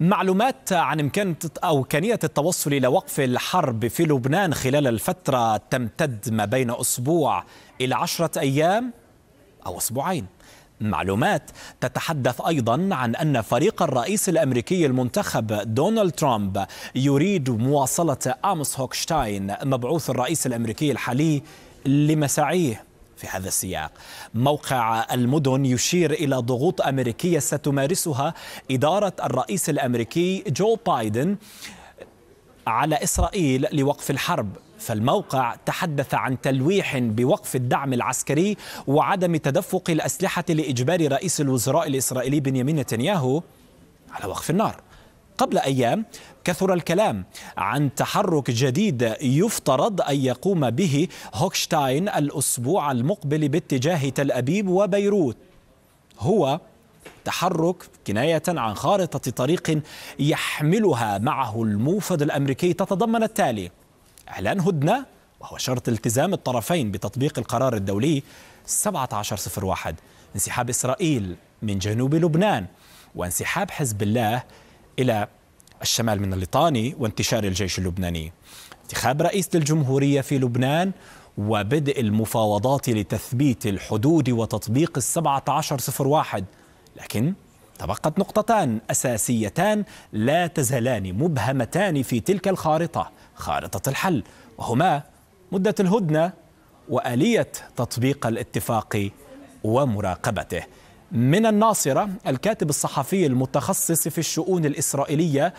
معلومات عن إمكان أو إمكانية التوصل إلى وقف الحرب في لبنان خلال الفترة تمتد ما بين أسبوع إلى عشرة أيام أو أسبوعين معلومات تتحدث ايضا عن ان فريق الرئيس الامريكي المنتخب دونالد ترامب يريد مواصله أمس هوكشتاين مبعوث الرئيس الامريكي الحالي لمساعيه في هذا السياق موقع المدن يشير الى ضغوط امريكيه ستمارسها اداره الرئيس الامريكي جو بايدن على اسرائيل لوقف الحرب فالموقع تحدث عن تلويح بوقف الدعم العسكري وعدم تدفق الاسلحه لاجبار رئيس الوزراء الاسرائيلي بنيامين نتنياهو على وقف النار قبل أيام كثر الكلام عن تحرك جديد يفترض أن يقوم به هوكشتاين الأسبوع المقبل باتجاه تل أبيب وبيروت هو تحرك كناية عن خارطة طريق يحملها معه الموفد الأمريكي تتضمن التالي إعلان هدنة وهو شرط التزام الطرفين بتطبيق القرار الدولي 1701 انسحاب إسرائيل من جنوب لبنان وانسحاب حزب الله إلى الشمال من الليطاني وانتشار الجيش اللبناني انتخاب رئيس للجمهورية في لبنان وبدء المفاوضات لتثبيت الحدود وتطبيق السبعة عشر صفر واحد لكن تبقت نقطتان أساسيتان لا تزالان مبهمتان في تلك الخارطة خارطة الحل وهما مدة الهدنة وآلية تطبيق الاتفاق ومراقبته من الناصرة الكاتب الصحفي المتخصص في الشؤون الإسرائيلية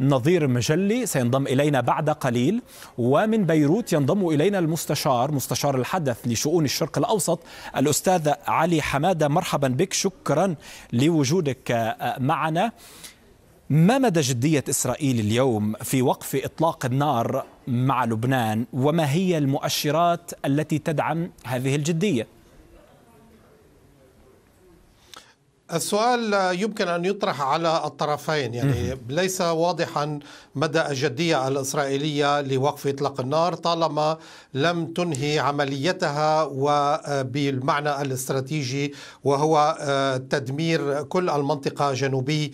نظير مجلي سينضم إلينا بعد قليل ومن بيروت ينضم إلينا المستشار مستشار الحدث لشؤون الشرق الأوسط الأستاذ علي حمادة مرحبا بك شكرا لوجودك معنا ما مدى جدية إسرائيل اليوم في وقف إطلاق النار مع لبنان وما هي المؤشرات التي تدعم هذه الجدية؟ السؤال آه، يمكن ان يطرح على الطرفين يعني ليس واضحا مدى الجديه الاسرائيليه لوقف اطلاق النار طالما لم تنهي عمليتها وبالمعنى آه، الاستراتيجي وهو آه، تدمير كل المنطقه جنوبي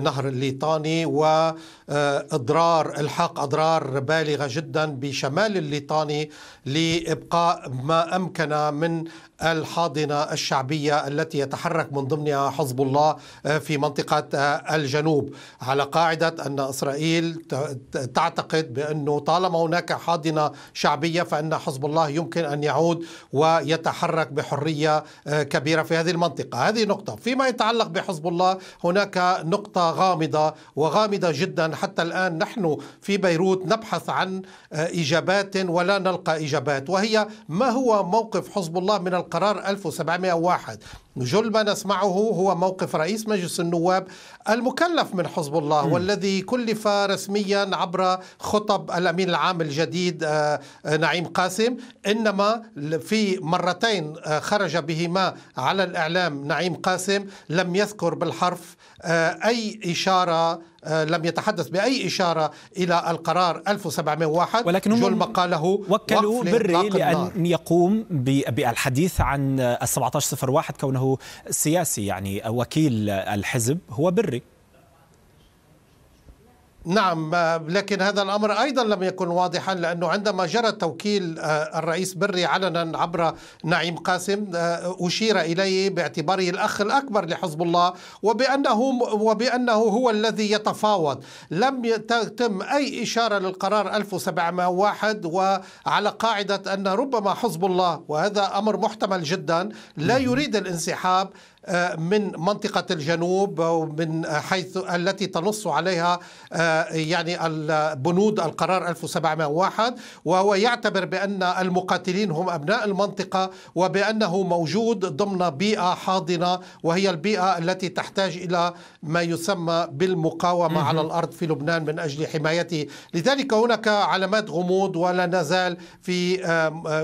نهر الليطاني واضرار الحاق اضرار بالغه جدا بشمال الليطاني لابقاء ما امكن من الحاضنة الشعبية التي يتحرك من ضمنها حزب الله آه، في منطقة آه، الجنوب على قاعدة أن إسرائيل تعتقد بأنه طالما هناك حاضنة شعبية فأن حزب الله يمكن أن يعود ويتحرك بحرية آه، كبيرة في هذه المنطقة هذه نقطة فيما يتعلق بحزب الله هناك نقطة غامضة وغامضة جدا حتى الآن نحن في بيروت نبحث عن إجابات ولا نلقى إجابات وهي ما هو موقف حزب الله من القرار 1701 جل ما نسمعه هو موقف رئيس مجلس النواب المكلف من حزب الله م. والذي كلف رسميا عبر خطب الامين العام الجديد آه، آه، نعيم قاسم انما في مرتين آه، خرج بهما على الاعلام نعيم قاسم لم يذكر بالحرف اي اشاره لم يتحدث بأي إشارة إلى القرار 1701 ولكن هم جل ما قاله وكلوا بري لأن يقوم بالحديث عن ال 1701 كونه سياسي يعني وكيل الحزب هو بري نعم آه، لكن هذا الامر ايضا لم يكن واضحا لانه عندما جرى توكيل آه، الرئيس بري علنا عبر نعيم قاسم آه، اشير اليه باعتباره الاخ الاكبر لحزب الله وبانه وبانه هو الذي يتفاوض لم يتم اي اشاره للقرار 1701 وعلى قاعده ان ربما حزب الله وهذا امر محتمل جدا لا يريد الانسحاب آه، من منطقة الجنوب ومن آه، حيث التي تنص عليها آه، يعني بنود القرار 1701 وهو يعتبر بأن المقاتلين هم أبناء المنطقة وبأنه موجود ضمن بيئة حاضنة وهي البيئة التي تحتاج إلى ما يسمى بالمقاومة على الأرض في لبنان من أجل حمايته لذلك هناك علامات غموض ولا نزال في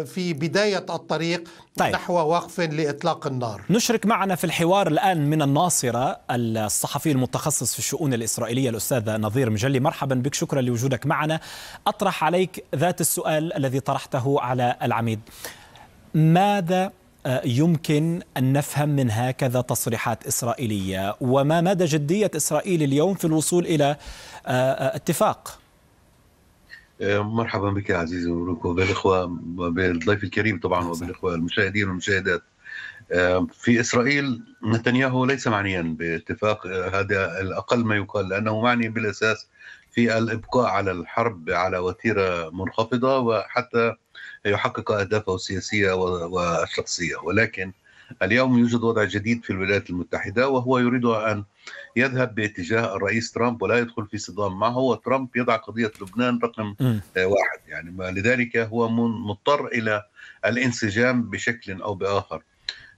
في بداية الطريق طيب. نحو وقف لإطلاق النار نشرك معنا في الحوار الآن من الناصرة الصحفي المتخصص في الشؤون الإسرائيلية الأستاذ نظير مجلي مرحبا بك شكرا لوجودك معنا أطرح عليك ذات السؤال الذي طرحته على العميد ماذا آه، يمكن أن نفهم من هكذا تصريحات إسرائيلية وما مدى جدية إسرائيل اليوم في الوصول إلى آه، آه، اتفاق مرحبا بك عزيزي وبالإخوة وبالضيف الكريم طبعا وبالإخوة المشاهدين والمشاهدات في اسرائيل نتنياهو ليس معنيا باتفاق آه، هذا الاقل ما يقال لانه معني بالاساس في الابقاء على الحرب على وتيره منخفضه وحتى يحقق اهدافه السياسيه والشخصيه ولكن اليوم يوجد وضع جديد في الولايات المتحده وهو يريد ان يذهب باتجاه الرئيس ترامب ولا يدخل في صدام معه وترامب يضع قضيه لبنان رقم آه، واحد يعني لذلك هو مضطر الى الانسجام بشكل او باخر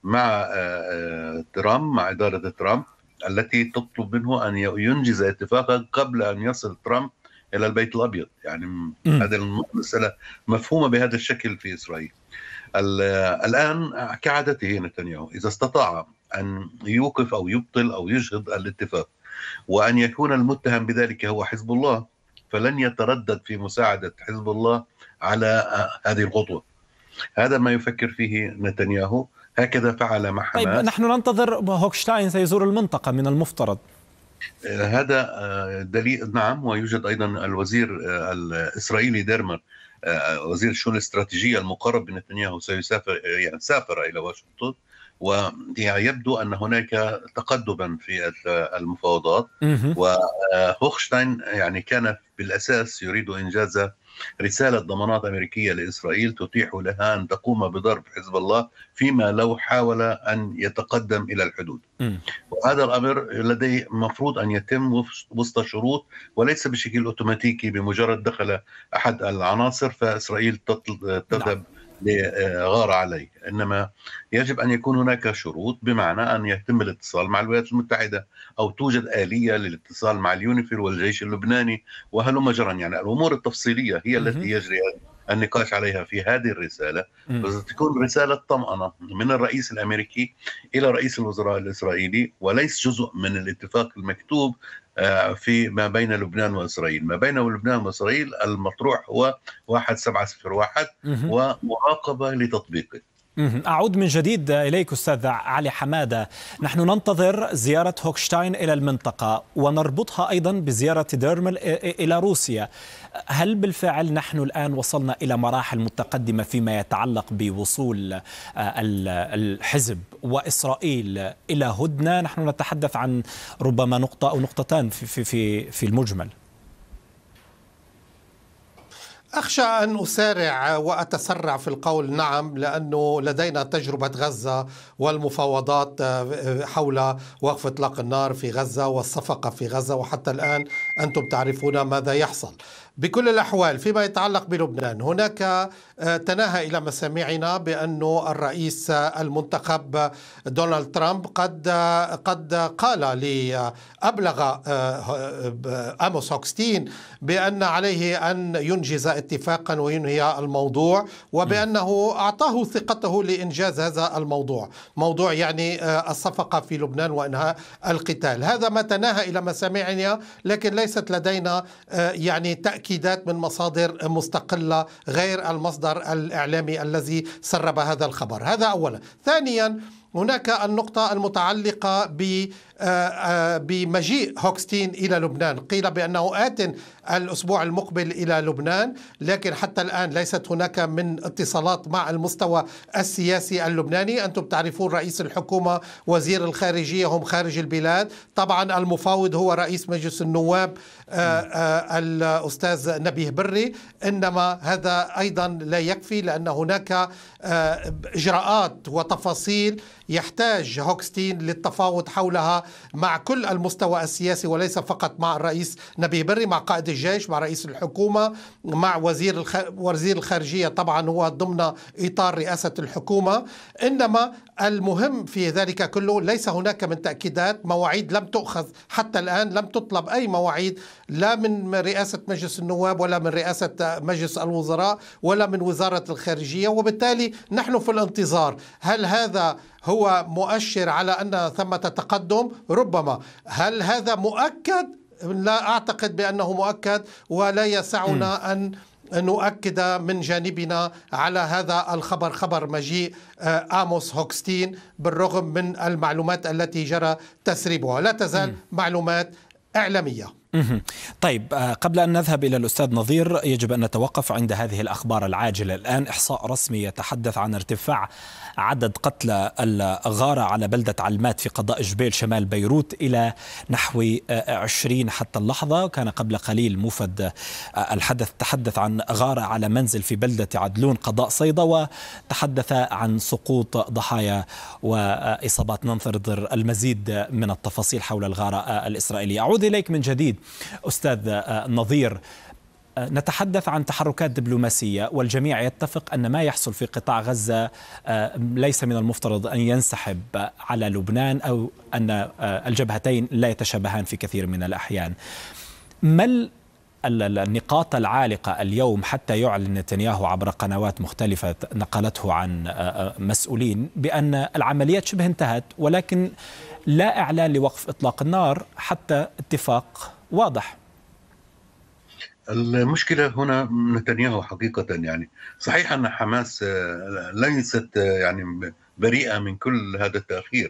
مع آه، آه، ترامب مع إدارة ترامب التي تطلب منه أن ينجز اتفاقا قبل أن يصل ترامب إلى البيت الأبيض يعني هذه المسألة مفهومة بهذا الشكل في إسرائيل الآن كعادته نتنياهو إذا استطاع أن يوقف أو يبطل أو يجهض الاتفاق وأن يكون المتهم بذلك هو حزب الله فلن يتردد في مساعدة حزب الله على آه، هذه الخطوة هذا ما يفكر فيه نتنياهو هكذا فعل مع حماس طيب نحن ننتظر هوكشتاين سيزور المنطقة من المفترض آه، هذا آه، دليل نعم ويوجد أيضا الوزير آه، الإسرائيلي ديرمر وزير الشؤون الاستراتيجية المقرب من سيسافر يعني سافر إلى واشنطن ويبدو يعني ان هناك تقدما في المفاوضات وهوخشتاين يعني كان بالاساس يريد انجاز رسالة ضمانات أمريكية لإسرائيل تتيح لها أن تقوم بضرب حزب الله فيما لو حاول أن يتقدم إلى الحدود وهذا الأمر لديه مفروض أن يتم وسط شروط وليس بشكل أوتوماتيكي بمجرد دخل أحد العناصر فإسرائيل نعم. تذهب لغار عليه انما يجب ان يكون هناك شروط بمعنى ان يتم الاتصال مع الولايات المتحده او توجد اليه للاتصال مع اليونيفيل والجيش اللبناني وهلم جرا يعني الامور التفصيليه هي التي يجري النقاش عليها في هذه الرسالة تكون رسالة طمأنة من الرئيس الأمريكي إلى رئيس الوزراء الإسرائيلي وليس جزء من الاتفاق المكتوب آه، في ما بين لبنان وإسرائيل ما بين لبنان وإسرائيل المطروح هو 1701 ومراقبة لتطبيقه أعود من جديد إليك أستاذ علي حمادة نحن ننتظر زيارة هوكشتاين إلى المنطقة ونربطها أيضا بزيارة ديرمل إلى روسيا هل بالفعل نحن الآن وصلنا إلى مراحل متقدمة فيما يتعلق بوصول آه، الحزب وإسرائيل إلى هدنة نحن نتحدث عن ربما نقطة أو نقطتان في, في, في, في المجمل أخشى أن أسارع وأتسرع في القول نعم لأنه لدينا تجربة غزة والمفاوضات آه، حول وقف إطلاق النار في غزة والصفقة في غزة وحتى الآن أنتم تعرفون ماذا يحصل بكل الأحوال فيما يتعلق بلبنان هناك آه، تناهى إلى مسامعنا بأن الرئيس المنتخب دونالد ترامب قد قد قال لأبلغ آه، أموس آه، هوكستين بأن عليه أن ينجز اتفاقا وينهي الموضوع وبأنه أعطاه ثقته لإنجاز هذا الموضوع موضوع يعني الصفقة في لبنان وإنهاء القتال هذا ما تناهى إلى مسامعنا لكن ليست لدينا يعني تأكيد تأكيدات من مصادر مستقلة غير المصدر الإعلامي الذي سرب هذا الخبر هذا أولا ثانيا هناك النقطة المتعلقة آه، آه، بمجيء هوكستين إلى لبنان قيل بأنه آت الأسبوع المقبل إلى لبنان لكن حتى الآن ليست هناك من اتصالات مع المستوى السياسي اللبناني أنتم تعرفون رئيس الحكومة وزير الخارجية هم خارج البلاد طبعا المفاوض هو رئيس مجلس النواب آه، الأستاذ نبيه بري إنما هذا أيضا لا يكفي لأن هناك إجراءات وتفاصيل يحتاج هوكستين للتفاوض حولها مع كل المستوى السياسي وليس فقط مع الرئيس نبيه بري مع قائد الجيش مع رئيس الحكومة مع وزير الخ... وزير الخارجية طبعا هو ضمن إطار رئاسة الحكومة إنما المهم في ذلك كله ليس هناك من تأكيدات مواعيد لم تؤخذ حتى الآن لم تطلب أي مواعيد لا من رئاسة مجلس النواب ولا من رئاسة مجلس الوزراء ولا من وزارة الخارجية وبالتالي نحن في الانتظار هل هذا هو مؤشر على أن ثمة تقدم ربما هل هذا مؤكد لا أعتقد بأنه مؤكد ولا يسعنا أن نؤكد من جانبنا على هذا الخبر خبر مجيء آه، آموس هوكستين بالرغم من المعلومات التي جرى تسريبها لا تزال معلومات إعلامية طيب آه، قبل أن نذهب إلى الأستاذ نظير يجب أن نتوقف عند هذه الأخبار العاجلة الآن إحصاء رسمي يتحدث عن ارتفاع عدد قتلى الغارة على بلدة علمات في قضاء جبيل شمال بيروت إلى نحو 20 آه، حتى اللحظة كان قبل قليل موفد آه، الحدث تحدث عن غارة على منزل في بلدة عدلون قضاء صيدا وتحدث عن سقوط ضحايا وإصابات ننتظر المزيد من التفاصيل حول الغارة الإسرائيلية أعود إليك من جديد أستاذ آه، نظير آه، نتحدث عن تحركات دبلوماسيه والجميع يتفق ان ما يحصل في قطاع غزه آه، ليس من المفترض ان ينسحب على لبنان او ان الجبهتين لا يتشابهان في كثير من الاحيان. ما النقاط العالقه اليوم حتى يعلن نتنياهو عبر قنوات مختلفه نقلته عن مسؤولين بان العمليات شبه انتهت ولكن لا اعلان لوقف اطلاق النار حتى اتفاق واضح المشكلة هنا نتنياهو حقيقة يعني صحيح أن حماس آه، ليست آه، يعني بريئة من كل هذا التأخير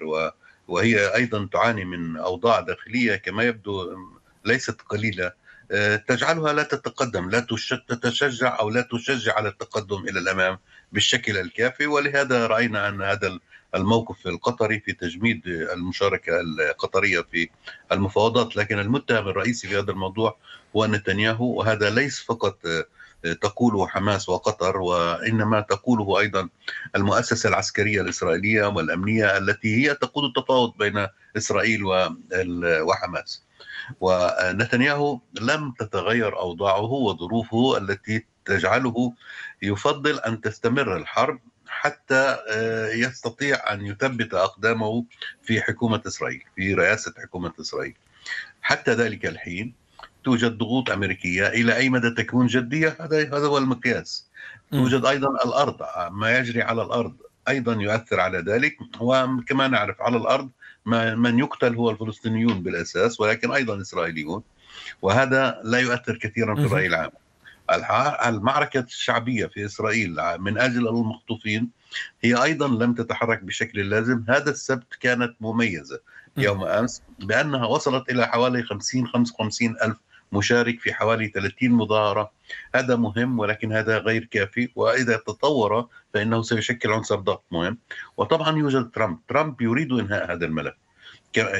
وهي أيضا تعاني من أوضاع داخلية كما يبدو ليست قليلة آه، تجعلها لا تتقدم لا تتشجع أو لا تشجع على التقدم إلى الأمام بالشكل الكافي ولهذا رأينا أن هذا الموقف القطري في تجميد المشاركه القطريه في المفاوضات لكن المتهم الرئيسي في هذا الموضوع هو نتنياهو وهذا ليس فقط تقوله حماس وقطر وانما تقوله ايضا المؤسسه العسكريه الاسرائيليه والامنيه التي هي تقود التفاوض بين اسرائيل وحماس. ونتنياهو لم تتغير اوضاعه وظروفه التي تجعله يفضل ان تستمر الحرب حتى آه، يستطيع أن يثبت أقدامه في حكومة إسرائيل في رئاسة حكومة إسرائيل حتى ذلك الحين توجد ضغوط أمريكية إلى أي مدى تكون جدية هذا هذا هو المقياس توجد أيضا الأرض ما يجري على الأرض أيضا يؤثر على ذلك وكما نعرف على الأرض من يقتل هو الفلسطينيون بالأساس ولكن أيضا إسرائيليون وهذا لا يؤثر كثيرا في الرأي العام المعركة الشعبية في إسرائيل من أجل المخطوفين هي أيضا لم تتحرك بشكل اللازم هذا السبت كانت مميزة يوم أمس بأنها وصلت إلى حوالي 50 55 ألف مشارك في حوالي 30 مظاهرة هذا مهم ولكن هذا غير كافي وإذا تطور فإنه سيشكل عنصر ضغط مهم وطبعا يوجد ترامب ترامب يريد إنهاء هذا الملف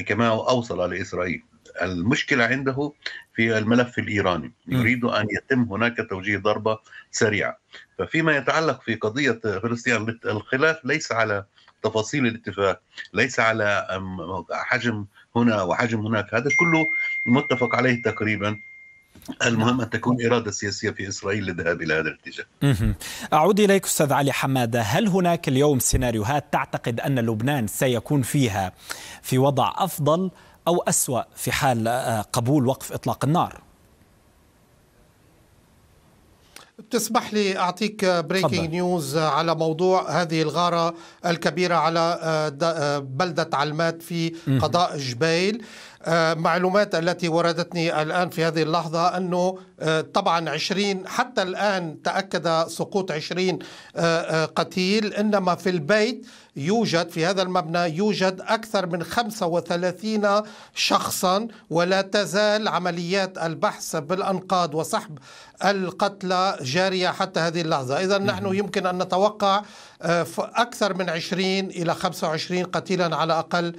كما أوصل لإسرائيل المشكلة عنده في الملف الإيراني يريد أن يتم هناك توجيه ضربة سريعة ففيما يتعلق في قضية فلسطين الخلاف ليس على تفاصيل الاتفاق ليس على حجم هنا وحجم هناك هذا كله متفق عليه تقريبا المهم ان تكون اراده سياسيه في اسرائيل للذهاب الى هذا الاتجاه. اعود اليك استاذ علي حماده، هل هناك اليوم سيناريوهات تعتقد ان لبنان سيكون فيها في وضع افضل أو أسوأ في حال آه، قبول وقف إطلاق النار تسمح لي اعطيك بريكنج نيوز على موضوع هذه الغاره الكبيره على آه، آه، بلده علمات في قضاء جبيل معلومات التي وردتني الان في هذه اللحظه انه آه، طبعا 20 حتى الآن تأكد سقوط 20 آه، آه، قتيل إنما في البيت يوجد في هذا المبنى يوجد أكثر من 35 شخصا ولا تزال عمليات البحث بالأنقاض وسحب القتلى جارية حتى هذه اللحظة إذا نحن يمكن أن نتوقع أكثر من 20 إلى 25 قتيلا على أقل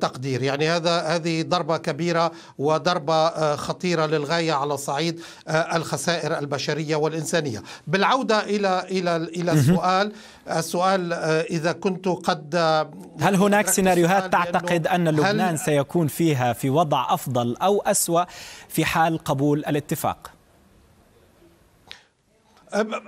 تقدير يعني هذا هذه ضربة كبيرة وضربة خطيرة للغاية على صعيد آه، الخسائر البشريه والانسانيه بالعوده الى الى الى السؤال السؤال آه، اذا كنت قد آه، هل هناك سيناريوهات تعتقد ان لبنان سيكون فيها في وضع افضل او اسوا في حال قبول الاتفاق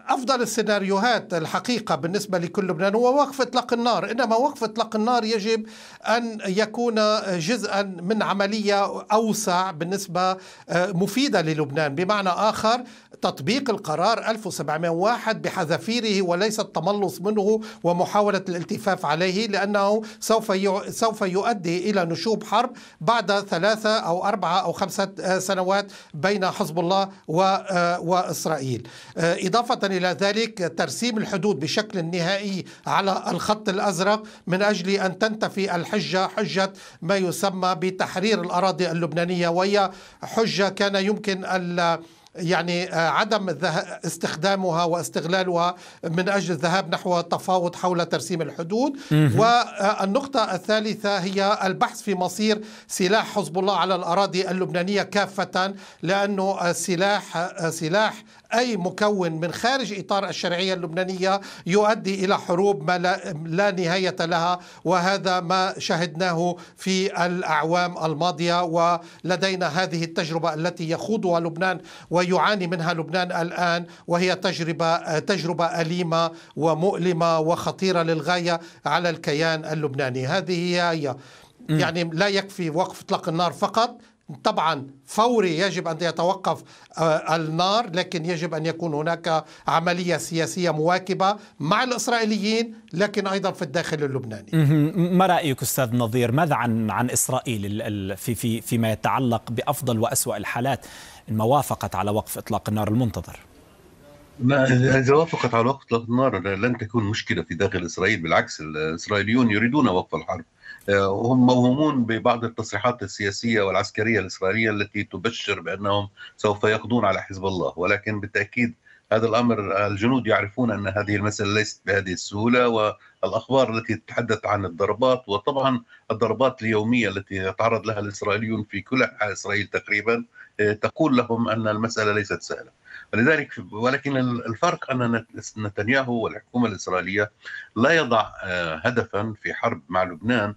افضل السيناريوهات الحقيقه بالنسبه لكل لبنان هو وقف اطلاق النار، انما وقف اطلاق النار يجب ان يكون جزءا من عمليه اوسع بالنسبه آه، مفيده للبنان، بمعنى اخر تطبيق القرار 1701 بحذافيره وليس التملص منه ومحاولة الالتفاف عليه لأنه سوف سوف يؤدي إلى نشوب حرب بعد ثلاثة أو أربعة أو خمسة سنوات بين حزب الله وإسرائيل آه، إضافة إلى ذلك ترسيم الحدود بشكل نهائي على الخط الأزرق من أجل أن تنتفي الحجة حجة ما يسمى بتحرير الأراضي اللبنانية وهي حجة كان يمكن يعني آه، عدم استخدامها واستغلالها من اجل الذهاب نحو التفاوض حول ترسيم الحدود والنقطه الثالثه هي البحث في مصير سلاح حزب الله على الاراضي اللبنانيه كافه لانه السلاح آه، سلاح أي مكون من خارج إطار الشرعية اللبنانية يؤدي إلى حروب ما لا نهاية لها وهذا ما شهدناه في الأعوام الماضية ولدينا هذه التجربة التي يخوضها لبنان ويعاني منها لبنان الآن وهي تجربة تجربة أليمة ومؤلمة وخطيرة للغاية على الكيان اللبناني هذه هي يعني لا يكفي وقف اطلاق النار فقط طبعا فوري يجب ان يتوقف آه، النار لكن يجب ان يكون هناك عمليه سياسيه مواكبه مع الاسرائيليين لكن ايضا في الداخل اللبناني. ما رايك استاذ نظير ماذا عن عن اسرائيل في في فيما يتعلق بافضل واسوا الحالات ما وافقت على وقف اطلاق النار المنتظر؟ ما اذا وافقت على وقف اطلاق النار لن تكون مشكله في داخل اسرائيل بالعكس الاسرائيليون يريدون وقف الحرب. وهم موهومون ببعض التصريحات السياسيه والعسكريه الاسرائيليه التي تبشر بانهم سوف يقضون على حزب الله ولكن بالتاكيد هذا الامر الجنود يعرفون ان هذه المساله ليست بهذه السهوله والاخبار التي تتحدث عن الضربات وطبعا الضربات اليوميه التي يتعرض لها الاسرائيليون في كل انحاء اسرائيل تقريبا آه، تقول لهم ان المساله ليست سهله ولذلك ولكن الفرق ان نتنياهو والحكومه الاسرائيليه لا يضع آه، هدفا في حرب مع لبنان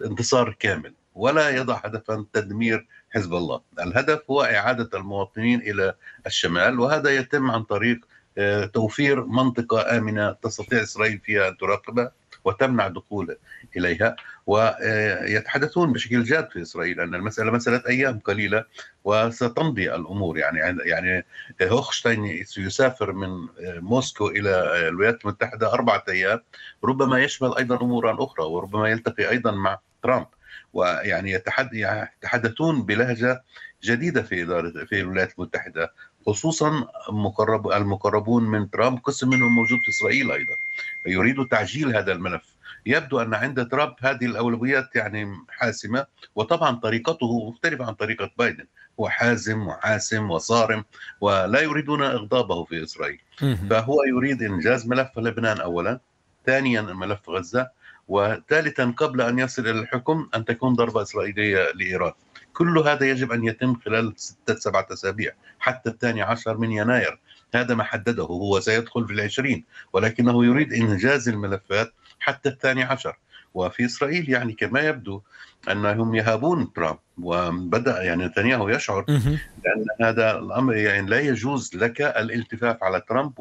انتصار كامل ولا يضع هدفا تدمير حزب الله الهدف هو إعادة المواطنين إلى الشمال وهذا يتم عن طريق آه، توفير منطقة آمنة تستطيع إسرائيل فيها أن تراقبها وتمنع دخول إليها ويتحدثون بشكل جاد في اسرائيل ان المساله مساله ايام قليله وستمضي الامور يعني يعني هوخشتاين سيسافر من موسكو الى الولايات المتحده اربعه ايام ربما يشمل ايضا امورا اخرى وربما يلتقي ايضا مع ترامب ويعني يتحدثون بلهجه جديده في اداره في الولايات المتحده خصوصا المقرب المقربون من ترامب قسم منهم موجود في اسرائيل ايضا يريد تعجيل هذا الملف يبدو ان عند ترامب هذه الاولويات يعني حاسمه وطبعا طريقته مختلفه عن طريقه بايدن هو حازم وحاسم وصارم ولا يريدون اغضابه في اسرائيل فهو يريد انجاز ملف لبنان اولا ثانيا ملف غزه وثالثا قبل ان يصل الى الحكم ان تكون ضربه اسرائيليه لايران كل هذا يجب ان يتم خلال ستة سبعة اسابيع حتى الثاني عشر من يناير هذا ما حدده هو سيدخل في العشرين ولكنه يريد انجاز الملفات حتى الثاني عشر وفي اسرائيل يعني كما يبدو انهم يهابون ترامب وبدا يعني نتنياهو يشعر بان هذا الامر يعني لا يجوز لك الالتفاف على ترامب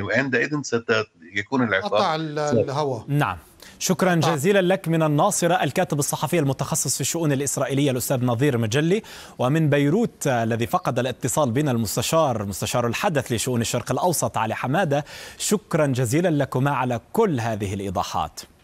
وعندئذ سيكون العقاب قطع الهواء نعم شكرا جزيلا لك من الناصرة الكاتب الصحفي المتخصص في الشؤون الإسرائيلية الأستاذ نظير مجلي ومن بيروت آه، الذي فقد الاتصال بنا المستشار مستشار الحدث لشؤون الشرق الأوسط علي حمادة شكرا جزيلا لكما على كل هذه الإيضاحات